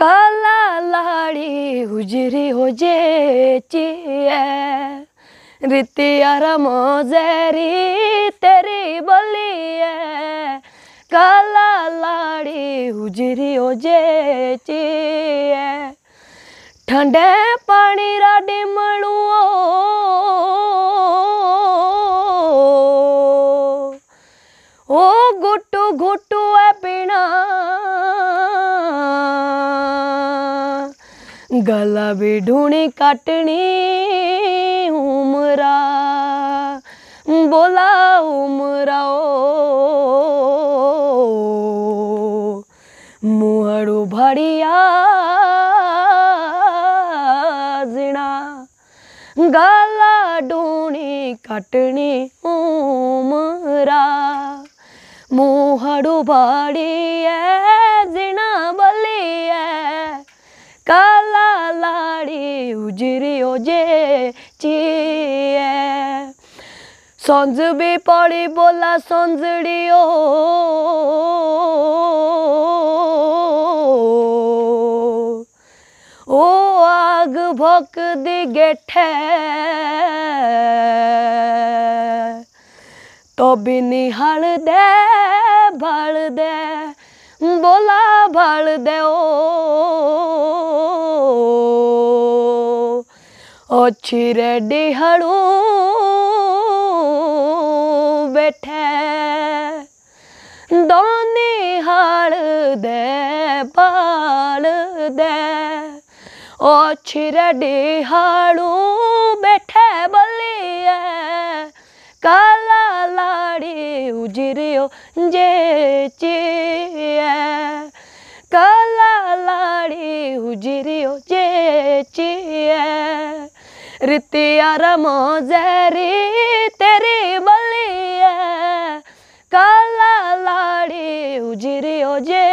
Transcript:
काला लाड़ी हुजरे हो जे चिए आराम रमोजरी तेरी बलिए काला लाड़ी उजरी हो जे चिए ठंडे पानी रा डिमड़ुओ ओ गुट्टू गुट्टू है पीना गला भी ढूणे काटनी उमरा बोला उमरा ओ मुहड़ो भड़िया जिना गला ढूणे काटने उमरा मुहड़ो भड़िया जिना গুজরি ও যে চিয়ে সঞ্জবি পড়ি বলা সঞ্জড়ি ও আগ ভক দিগে ঠে তবি নিহাল দে ভাল দে বলা ভাল দে ও অচিরে ডিহাড়ু বেঠে দনে হাড় দে বাল দে অচিরে ডিহাড়ু বেঠে বলিয়ে কালা লাড়ি উজিরিও যে চিয়ে কালা লাড়ি উজিরিও যে बेचिए रितिया रमो जहरी तेरी बलिए काला लाड़ी उजरी हो